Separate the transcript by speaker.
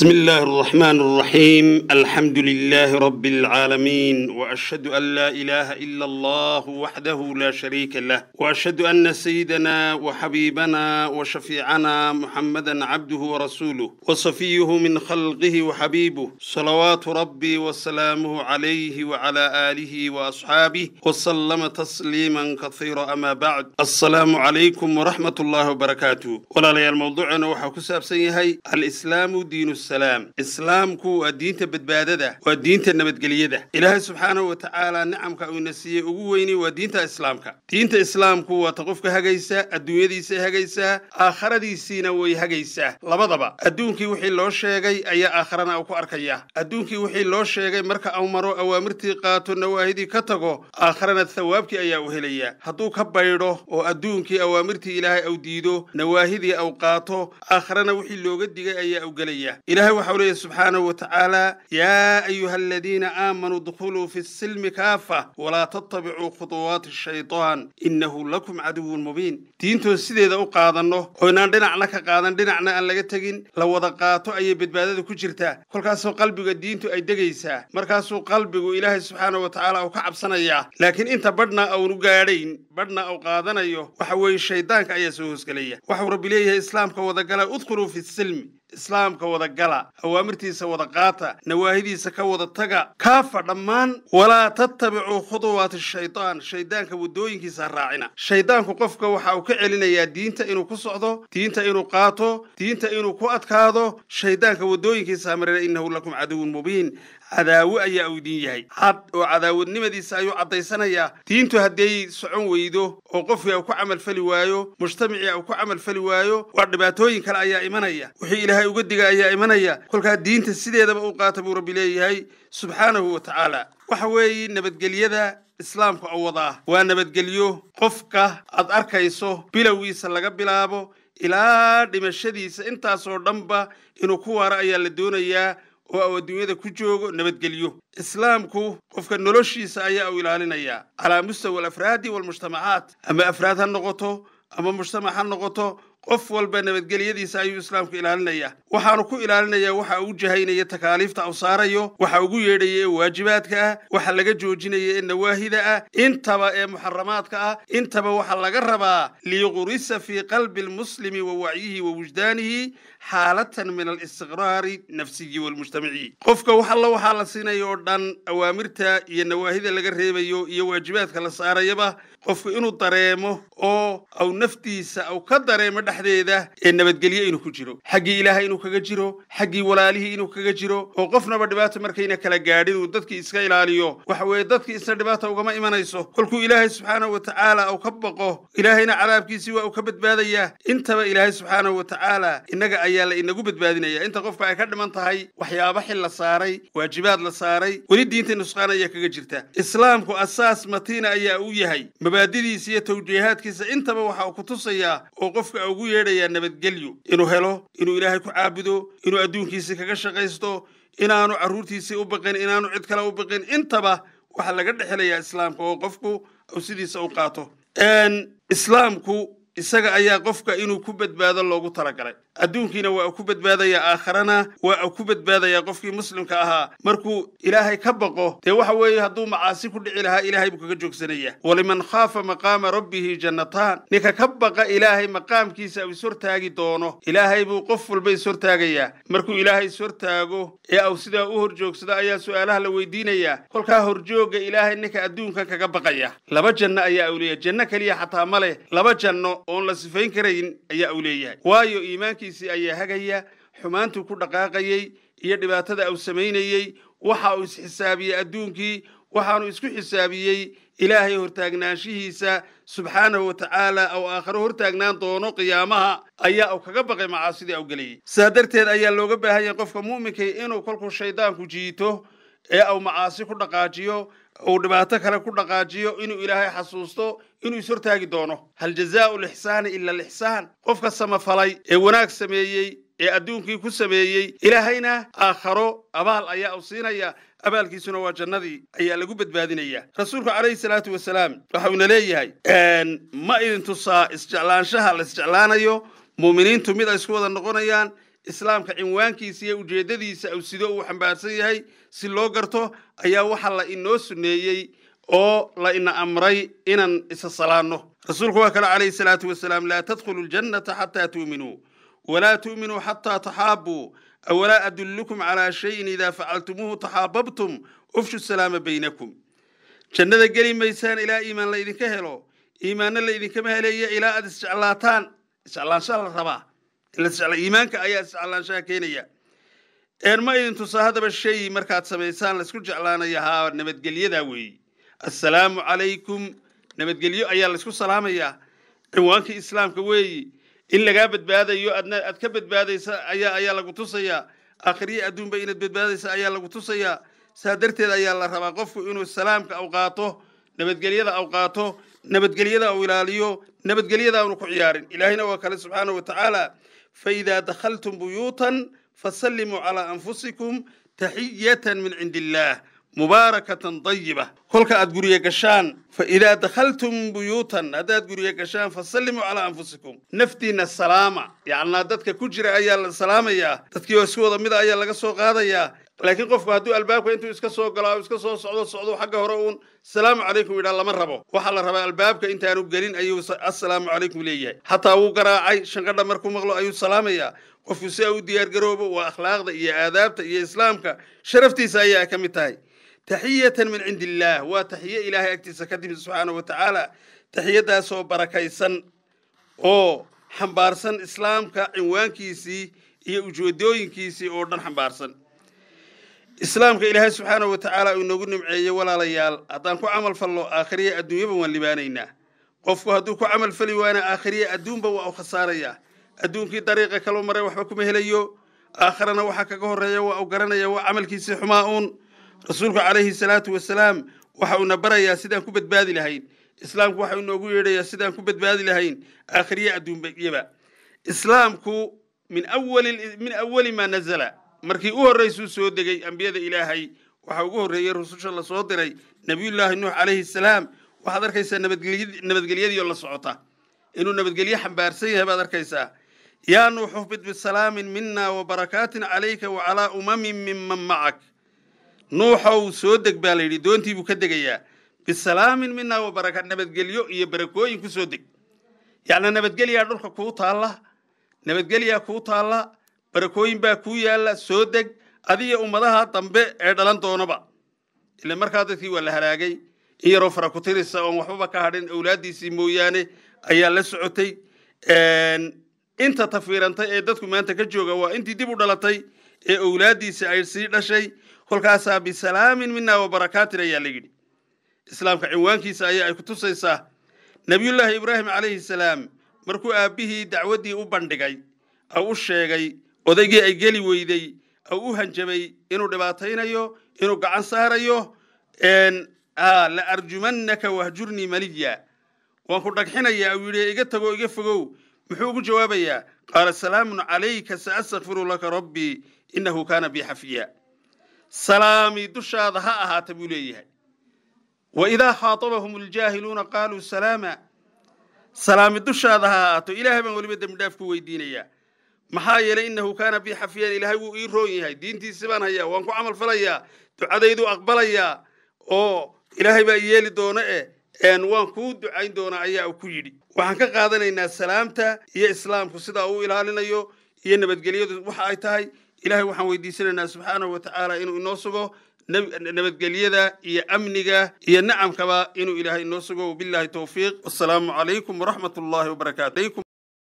Speaker 1: بسم الله الرحمن الرحيم الحمد لله رب العالمين واشهد ان لا اله الا الله وحده لا شريك له واشهد ان سيدنا وحبيبنا وشفيعنا محمدا عبده ورسوله وصفيه من خلقه وحبيبه صلوات ربي وسلامه عليه وعلى اله واصحابه وسلم تسليما كثيرا اما بعد السلام عليكم ورحمه الله وبركاته ولا ليال موضوعنا وحكساب سيهي الاسلام دين السلام wasalaam islaamku waa diinta badbaadada waa diinta nabadgelyada ilaahay subxaanahu watacaala tacaala nicamka uuna siiyey ugu weynay waa diinta islaamka diinta islaamku waa qofka hagaysa adduunyadiisay hagaysaa aakharadiisiina way hagaysaa labadaba adduunkii wixii loo sheegay ayaa aakharana u ku arkaya adduunkii wixii loo sheegay marka aw maro awaamirtii qaato nawaahidii ka tago aakharana thawaabkii ayaa u helaya hadduu ka baydho oo adduunkii awaamirtii ilaahay aw diido nawaahidii au qaato aakharana wixii looga digay ayaa u gelaya ilaahay waxa u leeyahy subxaanahu wa tacaala yaa ayuha aladiina aamanuu dkhuluu fi silmi kaafa walaa tattabicuu khuduwaati shaydaan inahu lakum caduwun mubiin diintoon sideeda u qaadanno oo inaan dhinacna ka qaadan dhinacna aan laga tegin la wada qaato ayay badbaadada ku jirtaa kolkaasoo qalbiga diintu ay degaysaa markaasuu qalbigu ilaahay subxaanahu watacaala uu ka cabsanayaa laakiin inta badhna uunu gaadhayn badhna uu qaadanayo waxa weeye shaydaanka ayaa soo hoosgelaya waxau rabbi leeyahay islaamka wadagala udkhuluu fi silmi islaamka wada gala awaamirtiisa wada qaata nawaahidiisa ka wada taga kaafa dhammaan walaa tattabicuu khuduwaati shaydaan shaydaanka wadooyinkiisa raacina shaydaanku qofka waxa uu ka celinayaa diinta inuu ku socdo diinta inuu qaato diinta inuu ku adkaado shaydaanka waddooyinkiisa ha marina innahu lakum caduwun mubiin cadaawo ayaa uu idin yahay had oo cadaawadnimadiisa ayuu caddaysanayaa diintu hadday socon weydo oo qofkii uu ku camal camalfali waayo mujtamacii uu ku camal camalfali waayo waa dhibaatooyin kale ayaa imanaya wixii ilaahay uga diga ayaa imanaya kolkaa diinta sideedaba u qaata buu rabbi leeyahay subxaanahu wa tacaala waxa weeye nabadgelyada islaamka oo wadaa waa nabadgelyo qofka aad arkayso bilowgiisa laga bilaabo ilaa dhimashadiisa intaasoo dhanba inuu ku waaro ayaa la doonayaa oo uu adduunyada ku joogo nabadgelyo islaamku qofka noloshiisa ayaa u ilaalinayaa calaa mustawa alafraadi waalmujtamacaat ama afraad ha noqoto ama mujtamac ha noqoto qof walba nabadgelyadiisa ayuu islaamku ilaalinayaa waxaanu ku ilaalinayaa waxa uu jahaynaya takaaliifta awsaarayo waxa ugu yeedhaya ee waajibaadka ah waxa laga joojinaya ee nawaahida ah intaba ee muxaramaadka ah intaba waxa laga rabaa liyqurisa fii qalbi almuslimi wa wacyihi wa wujdaanihi xaalatan min alistiqraari nafsiyi walmujtamaci qofka wax alla waxaa la siinaya oo dhan awaamirta iyo nawaahida laga reebayo iyo waajibaadka la saarayaba qofku inuu dareemo oo aw naftiisa aw ka dareemo dhexdeeda ee nabadgelye inuu ku jiro xaggii ilaahay inuu kaga jiro xaggii walaalihii inuu kaga jiro oo qofnaba dhibaato markayna kala gaadhin uu dadkii iska ilaaliyo waxa weeye dadkii isna dhibaata ugama imanayso kolkuu ilaahay subxaanahu watacaala aw ka baqo ilaahayna cadaabkiisii waa uu ka badbaadayaa intaba ilaahay subxaanahu wa tacaala innaga ayaa la inagu badbaadinaya inta qofka ay ka dhiman tahay waxyaaba xil la saaray waajibaad la saaray weli diinta nusqaan ayaa kaga jirta islaamku asaas matiina ayaa u yahay mabaadidiisa iyo tawjiihaadkiisa intaba waxa uu ku tusayaa oo qofka ugu yeedhayaa nabadgelyo inuu helo inuu ilaahay ku caabudo inuu adduunkiisii kaga shaqaysto inaanu carruurtiisii u baqin inaanu cid kale u baqin intaba waxaa laga dhexelayaa islaamka oo qofku sidiisa u qaato islaamku isaga ayaa qofka inuu ku badbaado loogu talagalay adduunkiina waa ku badbaadaya aakharana waa ku badbaadayaa qofkii muslimka ahaa markuu ilaahay ka baqo dee waxa weeye hadduu macaasi ku dhici lahaa ilaahay buu kaga joogsanaya waliman khaafa maqaama rabbihi jannataan ninka ka baqa ilaahay maqaamkiisa u ishortaagi doono ilaahay buu qof walba ishortaagayaa markuu ilaahay ishortaago ee au sidaa u hor joogsado ayaa su'aalaha la weydiinayaa kolkaa horjoogga ilaahay ninka adduunka kaga baqaya laba janno ayaa u leeyahay janno keliya xataa ma leh laba janno oon la sifayn karayn ayaa u leeyahay waayo iimaankiisa naftiisii ayaa hagaya xumaantuu ku dhaqaaqayey iyo dhibaatada uu samaynayey waxa uu isxisaabiyey adduunkii waxaanu isku xisaabiyey ilaahay hortaagnaanshihiisa subxaanahu wa tacaala ou aakharo hortaagnaan doono qiyaamaha ayaa uu kaga baqay macaasidii u geliyey saa darteed ayaa looga baahan yahay qofka muuminkai inuu kolkuu shaydaanku jiito ee au macaasi ku dhaqaajiyo uu dhibaato kale ku dhaqaajiyo inuu ilaahay xasuusto inuu ishortaagi doono hal jazaau lixsaani ila lixsaan qofka samafalay ee wanaag sameeyey ee adduunkii ku sameeyey ilaahayna aakharo abaal ayaa u siinaya abaalkiisuna waa jannadii ayaa lagu badbaadinaya rasuulku calayhi salaatu wasalaam waxa uuna leeyahay ma idin tusaa isjeclaanshaha la isjeclaanayo muuminiintu mid ay isku wada noqonayaan islaamka cinwaankiisa iyo ujeeddadiisa u sidoo uu xambaarsan yahay si loo garto ayaa waxaa la inoo sunneeyey oo la ina amray inaan isa salaanno rasuulku waa kale calayhi salaatu wasalaam laa tadkhulu ljannata xataa tuuminuu walaa tuuminuu xataa taxaabuu awalaa adullukum calaa shayin idaa facaltumuuhu taxaababtum ufshu salaama baynakum jannada geli maysaan ilaa iimaan laydinka helo iimaanna laydinkama heleeyo ilaa aad isjeclaataan isjeclaanshaa la rabaa iimaanka ayaa isjeclaanshaha keenaya ma idin tusaa haddaba shay markaad samaysaan laysku jeclaanaya haa nabadgelyadaa weeye assalaamu calaykum nabadgelyo ayaa laysku salaamayaa cinwaankii islaamka weeye in lagaa badbaadayo adna aad ka badbaadaysa ayaa ayaa lagu tusayaa akhriya adduunba inaad badbaadaysa ayaa lagu tusayaa saa darteed ayaa la rabaa qofku inuu salaamka aw nabadgelyada aw qaato nabadgelyada aw ilaaliyo nabadgelyadaanu ku ciyaarin ilaahayna waa kale subxaana wa tacaala faidaa dakhaltum buyuutan fasallimuu calaa anfusikum taxiyatan min cindi illaah mubaarakatan dayiba kolka aad gurye gashaan fa idaa dakhaltum buyuutan haddaad gurye gashaan fasallimuu calaa anfusikum naftiinna salaama yacnaa dadka ku jira ayaa la salaamayaa dadkii oo si wada mida ayaa laga soo qaadayaa laakiin qofku hadduu albaabka intuu iska soo galaa iska soo socdo socdo xagga hore uun salaamu calaykum yidhaa lama rabo waxaa la rabaa albaabka intaanu gelin ayuu assalaamu calaykum leeyahay xataa wuu garaacay shanqadha markuu maqlo ayuu salaamayaa qofku si a u diyaargaroobo waa akhlaaqda iyo aadaabta iyo islaamka sharaftiisa ayaa ka mid tahay taxiyatan min cindi illaah waa taxiye ilaahay agtiisa ka timi subxaana wa tacaala taxiyadaasoo barakaysan oo xambaarsan islaamka cinwaankiisii iyo ujeedooyinkiisii oo dhan xambaarsan islaamka ilaahay subxaana wa tacaala uu inoogu nimceeyey walaalayaal haddaan ku camal fallo aakhiriya adduunyaba waan libaanaynaa qofku hadduu ku camal fali waana aakhiriya adduunba waa u khasaarayaa adduunkii dariiqa kaloo maray waxba kuma helayo aakharana waxaa kaga horreeya waa u garanaya waa camalkiisii xumaa uun rasuulku calayhi salaatu wasalaam waxa uuna barayaa sidaan ku badbaadi lahayn islaamku waxa inoogu yeedhayaa sidaan ku badbaadi lahayn aakhiriya adduunyaba islaamku min awali min awali maa nazala markii u horraysuu soo degay ambiyada ilaahay waxaa ugu horreeyey rususha la soo diray nebiyullaahi nuux calayhi salaam waxaad arkaysaa nabadgelyadiioo la socota inuu nabadgelye xambaarsan yahay baad arkaysaa yaa nuuxu bid bisalaamin minna wa barakaatin calayka wacalaa umamin minman macak nuuxow soo deg baa layidhi doontii buu ka degayaa bisalaamin minna wa baraka nabadgelyo iyo barakooyin ku soo deg yacnaa nabadgelyaa dhulka kuu taalla nabadgelyaa kuu taalla barakooyin baa kuu yaalla soo deg adiga ummadaha dambe ee dhalan doonaba ile markaa dadkii waa la halaagay in yaroo farakutirisa oon waxbaba ka hadhin awlaaddiisii mooyaane ayaa la socotay inta tafiirantay ee dadku maanta ka jooga waa intii dib u dhalatay ee awlaaddiisii ay sii dhashay kolkaasaa bisalaamin minaa wabarakaatin ayaa la yidhi islaamka ciwaankiisa ayaa ay ku tusaysaa nebiyullaahi ibraahim calayhi salaam markuu aabbihii dacwaddii u bandhigay oo u sheegay odaygii ay geli weyday u hanjabay inuu dhibaataynayo inuu gacan saarayo la arjumannaka wahjurnii maliya waan ku dhagxinayaa uu yidhi iga tago iga fogow muxuu ugu jawaabayaa qaala salaamun calayka saastakfiru laka rabbii innahu kaana bi xafiya salaami dushaada ha ahaata buu leeyahay waidaa khaaطabahum اljaahiluuna qaaluu salaama salaami dushaada ha ahaato ilahay baan weliba dembidhaaf ku weydiinayaa maxaa yeelay inahu kaana bi xafiyan ilaahay wuu ii roon yahay diintiisii baan hayaa waan ku camal falayaa ducadaydu aqbalayaa oo ilaahay baa yeeli doona eh waan kuu ducayn doonaa ayaa ku yidhi waxaan ka qaadanaynaa salaamta iyo islaamku sidaa uu ilaalinayo iyo nabadgelyadu waxa ay tahay ilahay waxaan weydiisanaynaa subxaanahu wa inuu inoo sugo nabadgelyada iyo amniga iyo nacamkaba inuu ilaahay inoo sugo wabilahi towfiiq wasalaamu calaykum waraxmat ullahi wabarakatu